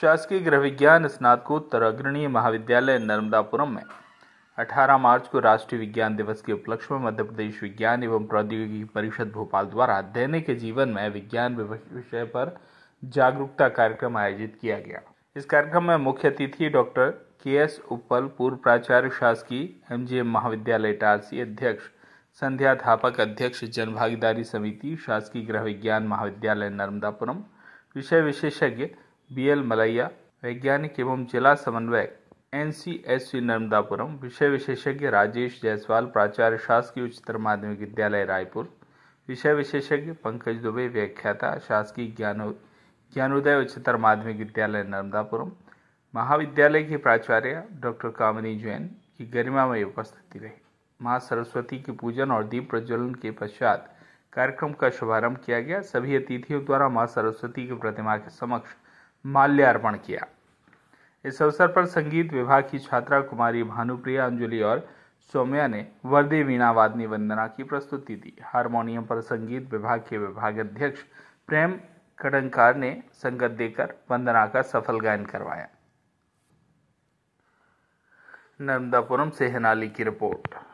शासकीय गृह विज्ञान स्नातकोत्तर अग्रणीय महाविद्यालय नर्मदापुरम में 18 मार्च को राष्ट्रीय विज्ञान दिवस के उपलक्ष्य में मध्य प्रदेश विज्ञान एवं प्रौद्योगिकी परिषद भोपाल द्वारा दैनिक जीवन में विज्ञान विषय पर जागरूकता कार्यक्रम आयोजित किया गया इस कार्यक्रम में मुख्य अतिथि डॉक्टर के एस उपल पूर्व प्राचार्य शासकीय एम एम महाविद्यालय टारसी अध्यक्ष संध्या थापक अध्यक्ष जनभागीदारी समिति शासकीय गृह विज्ञान महाविद्यालय नर्मदापुरम विषय विशेषज्ञ बी एल मलैया वैज्ञानिक एवं जिला समन्वयक N C S C Narmadapuram विषय विशेषज्ञ राजेश जायसवाल प्राचार्य शासकीय उच्चतर माध्यमिक विद्यालय रायपुर विषय विशेषज्ञ पंकज दुबे व्याख्याता शासकीय ज्ञानो ज्ञानोदय उच्चतर माध्यमिक विद्यालय नर्मदापुरम महाविद्यालय की प्राचार्य डॉक्टर कामनी जैन की गरिमामय उपस्थिति रही माँ सरस्वती के पूजन और दीप प्रज्वलन के पश्चात कार्यक्रम का शुभारंभ किया गया सभी अतिथियों द्वारा माँ सरस्वती की प्रतिमा के समक्ष माल्यार्पण किया इस अवसर पर संगीत विभाग की छात्रा कुमारी भानुप्रिया अंजलि और सौम्या ने वर्दी वीणा वादनी वंदना की प्रस्तुति दी हारमोनियम पर संगीत विभाग के विभागाध्यक्ष प्रेम कटंकार ने संगत देकर वंदना का सफल गायन करवाया नर्मदापुरम से हेनाली की रिपोर्ट